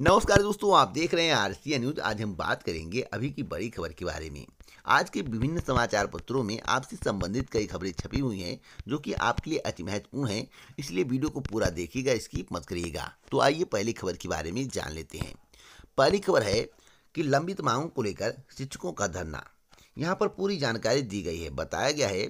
नमस्कार दोस्तों आप देख रहे हैं आरसीए न्यूज आज हम बात करेंगे अभी की बड़ी खबर के बारे में आज के विभिन्न समाचार पत्रों में आपसे संबंधित कई खबरें छपी हुई हैं जो कि आपके लिए अति महत्वपूर्ण है इसलिए वीडियो को पूरा देखिएगा इसकी मत करिएगा तो आइए पहली खबर के बारे में जान लेते हैं पहली खबर है कि लंबित मांगों को लेकर शिक्षकों का धरना यहाँ पर पूरी जानकारी दी गई है बताया गया है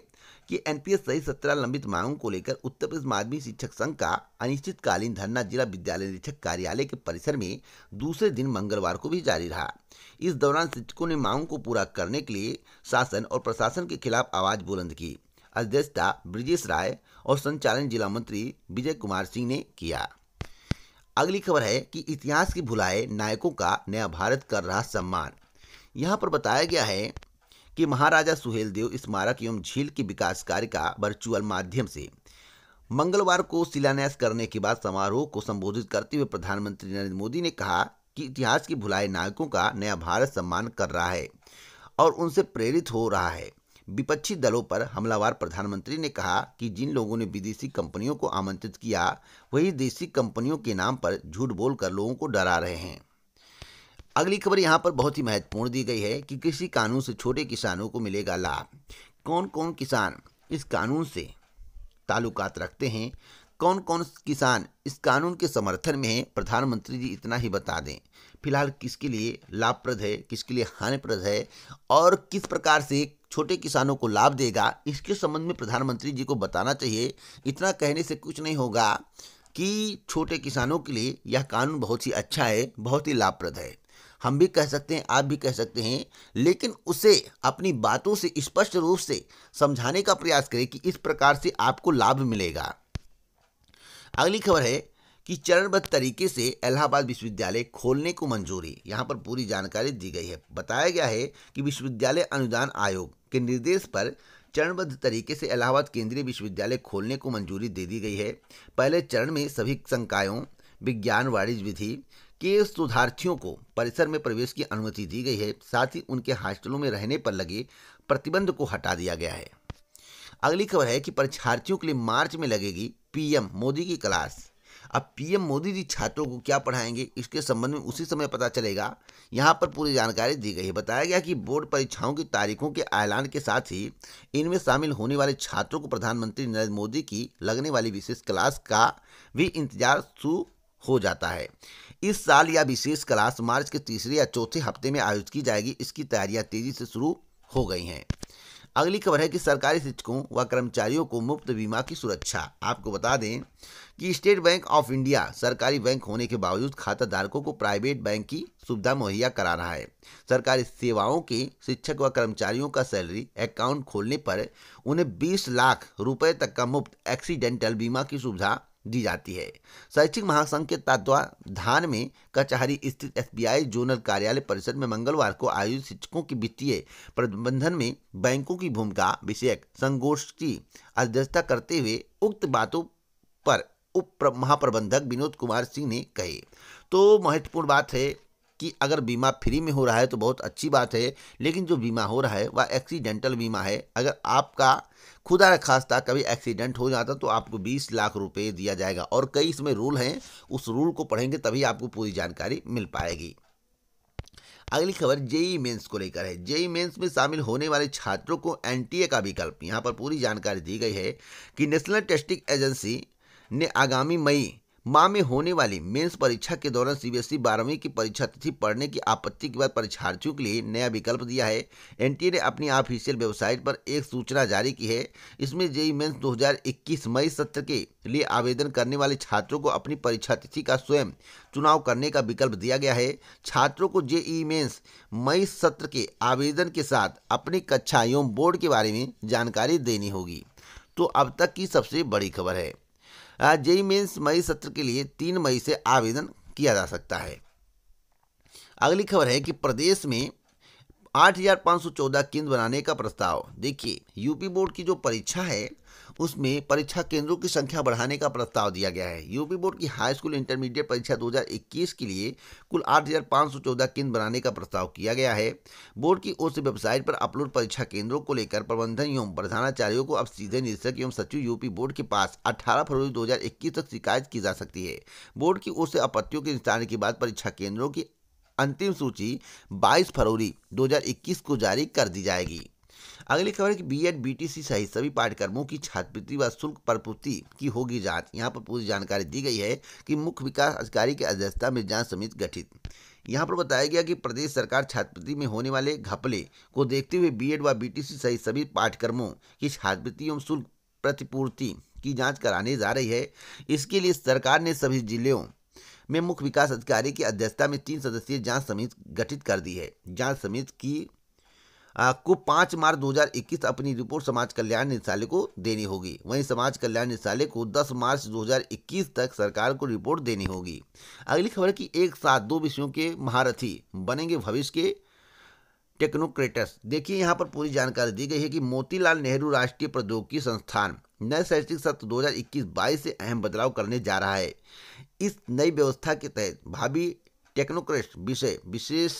कि एनपीएस सहित सत्रह लंबित मांगों को लेकर उत्तर प्रदेश माध्यमिक शिक्षक संघ का अनिश्चितकालीन धरना जिला विद्यालय निरीक्षक कार्यालय के परिसर में दूसरे दिन मंगलवार को भी जारी रहा इस दौरान शिक्षकों ने मांगों को पूरा करने के लिए शासन और प्रशासन के खिलाफ आवाज बुलंद की अध्यक्षता ब्रिजेश राय और संचालन जिला मंत्री विजय कुमार सिंह ने किया अगली खबर है कि इतिहास की भुलाए नायकों का नया भारत कर रहा सम्मान यहाँ पर बताया गया है कि महाराजा सुहेलदेव स्मारक एवं झील के विकास कार्य का वर्चुअल माध्यम से मंगलवार को शिलान्यास करने के बाद समारोह को संबोधित करते हुए प्रधानमंत्री नरेंद्र मोदी ने कहा कि इतिहास की भुलाए नायकों का नया भारत सम्मान कर रहा है और उनसे प्रेरित हो रहा है विपक्षी दलों पर हमलावर प्रधानमंत्री ने कहा कि जिन लोगों ने विदेशी कंपनियों को आमंत्रित किया वही देशी कंपनियों के नाम पर झूठ बोलकर लोगों को डरा रहे हैं अगली खबर यहाँ पर बहुत ही महत्वपूर्ण दी गई है कि कृषि कानून से छोटे किसानों को मिलेगा लाभ कौन कौन किसान इस कानून से ताल्लुकात रखते हैं कौन कौन किसान इस कानून के समर्थन में हैं प्रधानमंत्री जी इतना ही बता दें फिलहाल किसके लिए लाभप्रद है किसके लिए हानिप्रद है और किस प्रकार से छोटे किसानों को लाभ देगा इसके संबंध में प्रधानमंत्री जी को बताना चाहिए इतना कहने से कुछ नहीं होगा कि छोटे किसानों के लिए यह कानून बहुत ही अच्छा है बहुत ही लाभप्रद है हम भी कह सकते हैं आप भी कह सकते हैं लेकिन उसे अपनी बातों से स्पष्ट रूप से समझाने का प्रयास करें कि इस प्रकार से आपको लाभ मिलेगा अगली खबर है कि चरणबद्ध तरीके से इलाहाबाद विश्वविद्यालय खोलने को मंजूरी यहाँ पर पूरी जानकारी दी गई है बताया गया है कि विश्वविद्यालय अनुदान आयोग के निर्देश पर चरणबद्ध तरीके से इलाहाबाद केंद्रीय विश्वविद्यालय खोलने को मंजूरी दे दी गई है पहले चरण में सभी संकायों विज्ञान वाणिज्य विधि के शोधार्थियों को परिसर में प्रवेश की अनुमति दी गई है साथ ही उनके हॉस्टलों में रहने पर लगे प्रतिबंध को हटा दिया गया है अगली खबर है कि परीक्षार्थियों के लिए मार्च में लगेगी पीएम मोदी की क्लास अब पीएम मोदी जी छात्रों को क्या पढ़ाएंगे इसके संबंध में उसी समय पता चलेगा यहाँ पर पूरी जानकारी दी गई है बताया गया कि बोर्ड परीक्षाओं की तारीखों के ऐलान के साथ ही इनमें शामिल होने वाले छात्रों को प्रधानमंत्री नरेंद्र मोदी की लगने वाली विशेष क्लास का भी इंतजार शुरू हो जाता है इस साल यह विशेष क्लास मार्च के तीसरे या चौथे हफ्ते में आयोजित की जाएगी इसकी तैयारियां तेजी से शुरू हो गई हैं अगली खबर है कि सरकारी शिक्षकों व कर्मचारियों को मुफ्त बीमा की सुरक्षा आपको बता दें कि स्टेट बैंक ऑफ इंडिया सरकारी बैंक होने के बावजूद खाता धारकों को प्राइवेट बैंक की सुविधा मुहैया करा रहा है सरकारी सेवाओं के शिक्षक व कर्मचारियों का सैलरी अकाउंट खोलने पर उन्हें 20 लाख रुपए तक का मुफ्त एक्सीडेंटल बीमा की सुविधा दी जाती है शैक्षिक महासंघ के तत्वाधान में कचहरी स्थित एसबीआई जोनल कार्यालय परिषद में मंगलवार को आयोजित शिक्षकों की वित्तीय प्रबंधन में बैंकों की भूमिका विषयक संगोष्ठी अध्यक्षता करते हुए उक्त बातों पर उप महाप्रबंधक विनोद कुमार सिंह ने कहे तो महत्वपूर्ण बात है कि अगर बीमा फ्री में हो रहा है तो बहुत अच्छी बात है लेकिन जो बीमा हो रहा है वह एक्सीडेंटल बीमा है अगर आपका खुदा खास्ता कभी एक्सीडेंट हो जाता तो आपको 20 लाख रुपए दिया जाएगा और कई इसमें रूल हैं उस रूल को पढ़ेंगे तभी आपको पूरी जानकारी मिल पाएगी अगली खबर जेई मेंस को लेकर है जेई मेंस में शामिल होने वाले छात्रों को एनटीए का विकल्प यहाँ पर पूरी जानकारी दी गई है कि नेशनल टेस्टिंग एजेंसी ने आगामी मई माह में होने वाली मेंस परीक्षा के दौरान सीबीएसई e बारहवीं की परीक्षा तिथि पढ़ने की आपत्ति के बाद परीक्षार्थियों के लिए नया विकल्प दिया है एनटीए ने अपनी ऑफिशियल वेबसाइट पर एक सूचना जारी की है इसमें जेई मेंस 2021 मई सत्र के लिए आवेदन करने वाले छात्रों को अपनी परीक्षा तिथि का स्वयं चुनाव करने का विकल्प दिया गया है छात्रों को जेई मेन्स मई सत्र के आवेदन के साथ अपनी कक्षा एवं बोर्ड के बारे में जानकारी देनी होगी तो अब तक की सबसे बड़ी खबर है जेई मेन्स मई सत्र के लिए तीन मई से आवेदन किया जा सकता है अगली खबर है कि प्रदेश में 8,514 केंद्र बनाने का प्रस्ताव देखिए यूपी बोर्ड की जो परीक्षा है उसमें परीक्षा केंद्रों की संख्या बढ़ाने का प्रस्ताव दिया गया है यूपी बोर्ड की हाई स्कूल इंटरमीडिएट परीक्षा 2021 के लिए कुल 8,514 केंद्र बनाने का प्रस्ताव किया गया है बोर्ड की ओर से वेबसाइट पर अपलोड परीक्षा केंद्रों को लेकर प्रबंधन एवं प्रधानाचार्यों को अब सीधे निदेशक एवं सचिव यूपी बोर्ड के पास अठारह फरवरी दो तक शिकायत की जा सकती है बोर्ड की ओर से आपत्तियों के निस्तारण के बाद परीक्षा केंद्रों की अंतिम सूची 22 फरवरी 2021 को जारी कर दी जाएगी अगली खबर है कि बी एड बीटीसी सहित सभी पाठ्यक्रमों की छात्रवृत्ति व शुल्क प्रपूर्ति की होगी जांच यहाँ पर पूरी जानकारी दी गई है कि मुख्य विकास अधिकारी की अध्यक्षता में जांच समिति गठित यहाँ पर बताया गया कि प्रदेश सरकार छात्रवृत्ति में होने वाले घपले को देखते हुए बीएड व बीटीसी सहित सभी पाठ्यक्रमों की छात्रवृत्ति एवं शुल्क प्रतिपूर्ति की जांच कराने जा रही है इसके लिए सरकार ने सभी जिलों में मुख्य विकास अधिकारी की अध्यक्षता में तीन सदस्यीय जांच समिति गठित कर दी है जांच समिति की को पाँच मार्च 2021 अपनी रिपोर्ट समाज कल्याण निदेशालय को देनी होगी वहीं समाज कल्याण निदेशालय को 10 मार्च 2021 तक सरकार को रिपोर्ट देनी होगी अगली खबर की एक साथ दो विषयों के महारथी बनेंगे भविष्य के टेक्नोक्रेटस देखिए यहाँ पर पूरी जानकारी दी गई है कि मोतीलाल नेहरू राष्ट्रीय प्रौद्योगिकी संस्थान नए शैक्षणिक सत्र 2021-22 से अहम बदलाव करने जा रहा है इस नई व्यवस्था के तहत भावी टेक्नोक्रेट विषय विशेष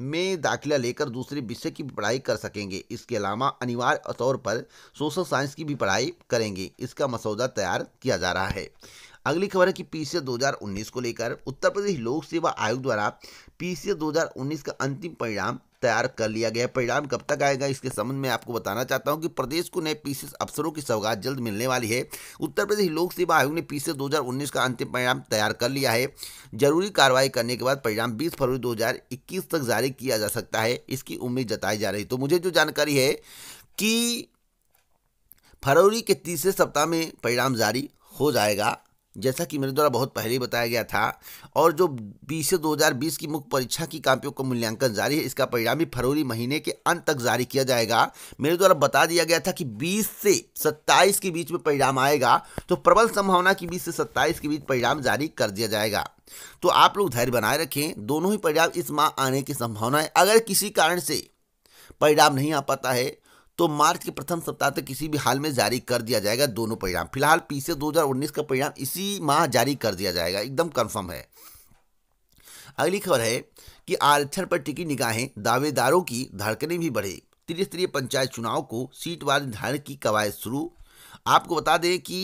में दाखिला लेकर दूसरे विषय की भी पढ़ाई कर सकेंगे इसके अलावा अनिवार्य तौर पर सोशल साइंस की भी पढ़ाई करेंगे इसका मसौदा तैयार किया जा रहा है अगली खबर है कि पीसीए 2019 को लेकर उत्तर प्रदेश लोक सेवा आयोग द्वारा पीसीए 2019 का अंतिम परिणाम तैयार कर लिया गया परिणाम कब तक आएगा इसके संबंध में आपको बताना चाहता हूं कि प्रदेश को नए पी अफसरों की सौगात जल्द मिलने वाली है उत्तर प्रदेश लोक सेवा आयोग ने पीसीए 2019 का अंतिम परिणाम तैयार कर लिया है जरूरी कार्रवाई करने के बाद परिणाम 20 फरवरी 2021 तक जारी किया जा सकता है इसकी उम्मीद जताई जा रही तो मुझे जो जानकारी है कि फरवरी के तीसरे सप्ताह में परिणाम जारी हो जाएगा जैसा कि मेरे द्वारा बहुत पहले ही बताया गया था और जो बीस से 2020 की मुख्य परीक्षा की कापियों का मूल्यांकन जारी है इसका परिणाम भी फरवरी महीने के अंत तक जारी किया जाएगा मेरे द्वारा बता दिया गया था कि 20 से 27 के बीच में परिणाम आएगा तो प्रबल संभावना कि 20 से 27 के बीच परिणाम जारी कर दिया जाएगा तो आप लोग धैर्य बनाए रखें दोनों ही परिणाम इस माह आने की संभावना है अगर किसी कारण से परिणाम नहीं आ पाता है तो मार्च के प्रथम सप्ताह तक किसी भी हाल में जारी कर दिया जाएगा दोनों परिणाम फिलहाल पीसीए 2019 का परिणाम इसी माह जारी कर दिया जाएगा एकदम कंफर्म है अगली खबर है कि आरक्षण पर टिकी निगाहें दावेदारों की धड़कने भी बढ़ी त्रिस्तरीय पंचायत चुनाव को सीट वाले निर्धारण की कवायद शुरू आपको बता दें कि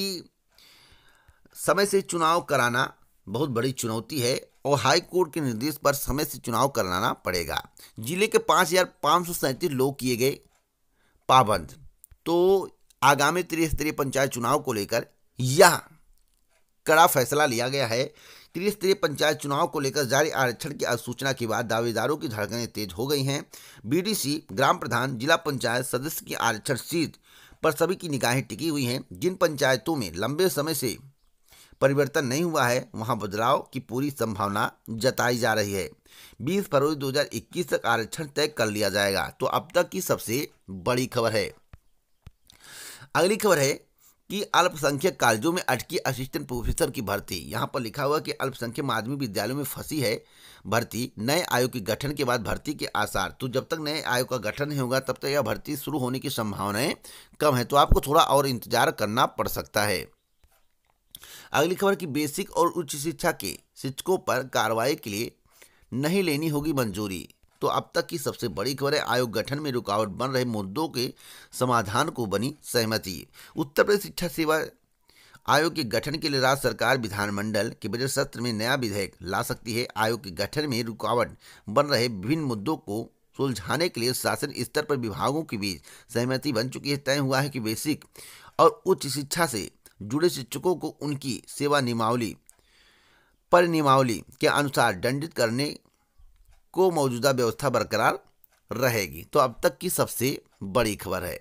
समय से चुनाव कराना बहुत बड़ी चुनौती है और हाई कोर्ट के निर्देश पर समय से चुनाव कराना पड़ेगा जिले के पाँच हज़ार पाँच सौ सैंतीस लोग किए गए पाबंद तो आगामी त्रिस्तरीय पंचायत चुनाव को लेकर यह कड़ा फैसला लिया गया है त्रिस्तरीय पंचायत चुनाव को लेकर जारी आरक्षण की अधिसूचना के बाद दावेदारों की धड़कनें तेज हो गई हैं बीडीसी ग्राम प्रधान जिला पंचायत सदस्य की आरक्षण सीट पर सभी की निगाहें टिकी हुई हैं जिन पंचायतों में लंबे समय से परिवर्तन नहीं हुआ है वहां बदलाव की पूरी संभावना जताई जा रही है 20 फरवरी 2021 तक आरक्षण तय कर लिया जाएगा तो अब तक की सबसे बड़ी खबर है अगली खबर है कि अल्पसंख्यक कॉलेजों में अटकी असिस्टेंट प्रोफेसर की भर्ती यहाँ पर लिखा हुआ कि अल्पसंख्यक माध्यमिक विद्यालयों में फंसी है भर्ती नए आयोग के गठन के बाद भर्ती के आसार तो जब तक नए आयोग का गठन नहीं होगा तब तक यह भर्ती शुरू होने की संभावनाएं कम है तो आपको थोड़ा और इंतजार करना पड़ सकता है अगली खबर की बेसिक और उच्च शिक्षा के शिक्षकों पर कार्रवाई के लिए नहीं लेनी होगी मंजूरी तो अब तक की सबसे बड़ी खबर है आयोग गठन में रुकावट बन रहे मुद्दों के समाधान को बनी सहमति उत्तर प्रदेश शिक्षा सेवा आयोग के गठन के लिए राज्य सरकार विधानमंडल के बजट सत्र में नया विधेयक ला सकती है आयोग के गठन में रुकावट बन रहे विभिन्न मुद्दों को सुलझाने के लिए शासन स्तर पर विभागों के बीच सहमति बन चुकी है तय हुआ है कि बेसिक और उच्च शिक्षा से जुड़े शिक्षकों को उनकी सेवा नियमावली पर नियमावली के अनुसार दंडित करने को मौजूदा व्यवस्था बरकरार रहेगी तो अब तक की सबसे बड़ी खबर है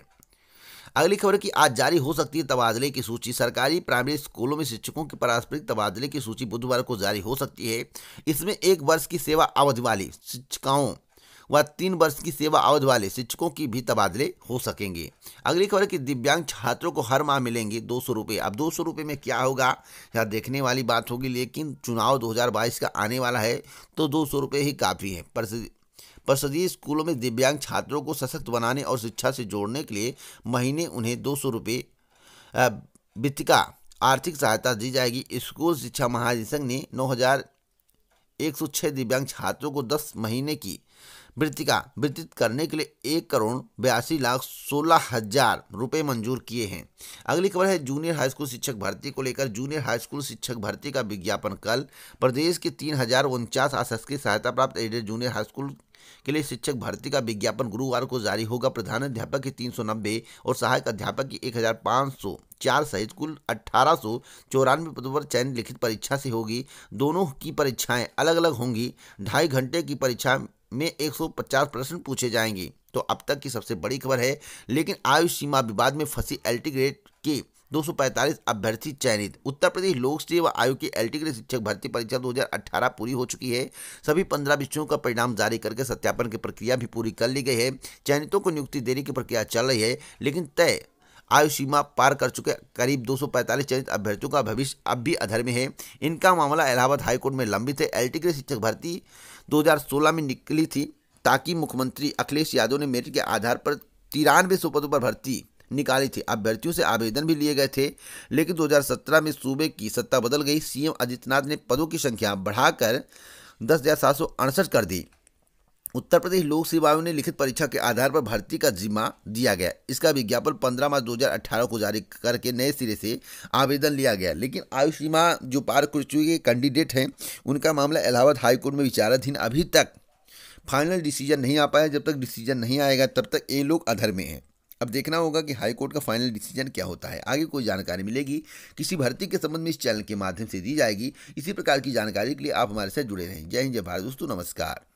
अगली खबर की आज जारी हो सकती है तबादले की सूची सरकारी प्राइमरी स्कूलों में शिक्षकों की पारस्परिक तबादले की सूची बुधवार को जारी हो सकती है इसमें एक वर्ष की सेवा अवधि वाली शिक्षिकाओं व तीन वर्ष की सेवा अवधि वाले शिक्षकों की भी तबादले हो सकेंगे अगली खबर की दिव्यांग छात्रों को हर माह मिलेंगे दो सौ रुपये अब दो सौ रुपये में क्या होगा यह देखने वाली बात होगी लेकिन चुनाव 2022 का आने वाला है तो दो सौ रुपये ही काफ़ी है परसदीय स्कूलों में दिव्यांग छात्रों को सशक्त बनाने और शिक्षा से जोड़ने के लिए महीने उन्हें दो सौ रुपये वित्त का आर्थिक सहायता दी जाएगी स्कूल शिक्षा महानिदेशक ने नौ हजार 106 दिव्यांग छात्रों को 10 महीने की का वितरित करने के लिए एक करोड़ बयासी लाख सोलह हजार रुपये मंजूर किए हैं अगली खबर है जूनियर हाई स्कूल शिक्षक भर्ती को लेकर जूनियर हाई स्कूल शिक्षक भर्ती का विज्ञापन कल प्रदेश के तीन हजार उनचास अशासकीय सहायता प्राप्त एडेड जूनियर हाई स्कूल के लिए शिक्षक भर्ती का विज्ञापन गुरुवार को जारी होगा प्रधान अध्यापक की तीन सौ नब्बे और सहायक अध्यापक की एक हजार सौ चार सहित कुल अठारह सौ चौरानवे पदों पर चयन लिखित परीक्षा से होगी दोनों की परीक्षाएं अलग अलग होंगी ढाई घंटे की परीक्षा में 150 प्रश्न पूछे जाएंगे तो अब तक की सबसे बड़ी खबर है लेकिन आयु सीमा विवाद में फंसी एल्टीग्रेट के 245 अभ्यर्थी चयनित उत्तर प्रदेश लोक सेवा आयोग की एल के शिक्षक भर्ती परीक्षा 2018 पूरी हो चुकी है सभी 15 विषयों का परिणाम जारी करके सत्यापन की प्रक्रिया भी पूरी कर ली गई है चयनितों को नियुक्ति देने की प्रक्रिया चल रही है लेकिन तय आयु सीमा पार कर चुके करीब 245 चयनित अभ्यर्थियों का भविष्य अब भी अधर में है इनका मामला इलाहाबाद हाईकोर्ट में लंबित है एल के शिक्षक भर्ती दो में निकली थी ताकि मुख्यमंत्री अखिलेश यादव ने मेरिट के आधार पर तिरानवे सौ पदों पर भर्ती निकाली थी अभ्यर्थियों से आवेदन भी लिए गए थे लेकिन 2017 में सूबे की सत्ता बदल गई सीएम आदित्यनाथ ने पदों की संख्या बढ़ाकर दस कर दी उत्तर प्रदेश लोक आयोग ने लिखित परीक्षा के आधार पर भर्ती का जिम्मा दिया गया इसका विज्ञापन 15 मार्च 2018 को जारी करके नए सिरे से आवेदन लिया गया लेकिन आयु सीमा जो पार कर चुके कैंडिडेट हैं उनका मामला इलाहाबाद हाईकोर्ट में विचाराधीन अभी तक फाइनल डिसीजन नहीं आ पाया जब तक डिसीजन नहीं आएगा तब तक ये लोग अधर में हैं अब देखना होगा कि हाई कोर्ट का फाइनल डिसीजन क्या होता है आगे कोई जानकारी मिलेगी किसी भर्ती के संबंध में इस चैनल के माध्यम से दी जाएगी इसी प्रकार की जानकारी के लिए आप हमारे साथ जुड़े रहें जय हिंद जय भारत दोस्तों नमस्कार